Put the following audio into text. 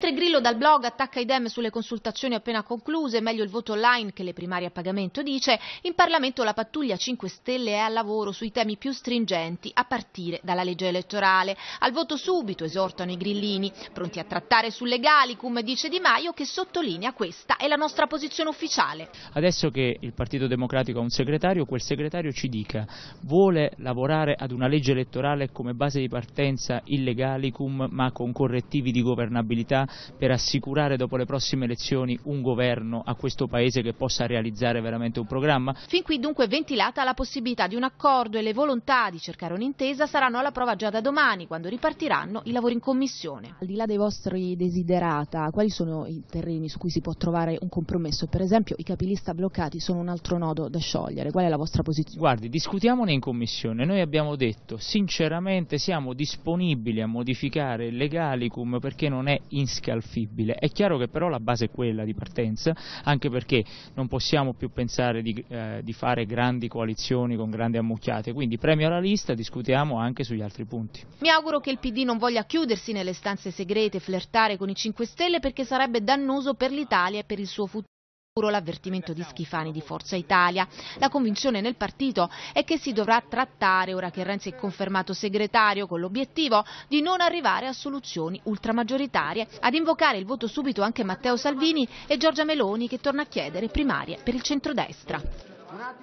Mentre Grillo dal blog attacca i dem sulle consultazioni appena concluse, meglio il voto online che le primarie a pagamento, dice, in Parlamento la pattuglia 5 Stelle è al lavoro sui temi più stringenti, a partire dalla legge elettorale. Al voto subito esortano i grillini, pronti a trattare sul legalicum, dice Di Maio, che sottolinea questa è la nostra posizione ufficiale. Adesso che il Partito Democratico ha un segretario, quel segretario ci dica, vuole lavorare ad una legge elettorale come base di partenza illegalicum ma con correttivi di governabilità? per assicurare dopo le prossime elezioni un governo a questo Paese che possa realizzare veramente un programma? Fin qui dunque ventilata la possibilità di un accordo e le volontà di cercare un'intesa saranno alla prova già da domani quando ripartiranno i lavori in commissione. Al di là dei vostri desiderata, quali sono i terreni su cui si può trovare un compromesso? Per esempio i capilista bloccati sono un altro nodo da sciogliere, qual è la vostra posizione? Guardi, discutiamone in commissione, noi abbiamo detto sinceramente siamo disponibili a modificare il legalicum perché non è inserito scalfibile. È chiaro che però la base è quella di partenza, anche perché non possiamo più pensare di, eh, di fare grandi coalizioni con grandi ammucchiate, quindi premio alla lista, discutiamo anche sugli altri punti. Mi auguro che il PD non voglia chiudersi nelle stanze segrete, flirtare con i 5 Stelle perché sarebbe dannoso per l'Italia e per il suo futuro l'avvertimento di Schifani di Forza Italia. La convinzione nel partito è che si dovrà trattare, ora che Renzi è confermato segretario, con l'obiettivo di non arrivare a soluzioni ultramaggioritarie. Ad invocare il voto subito anche Matteo Salvini e Giorgia Meloni che torna a chiedere primarie per il centrodestra.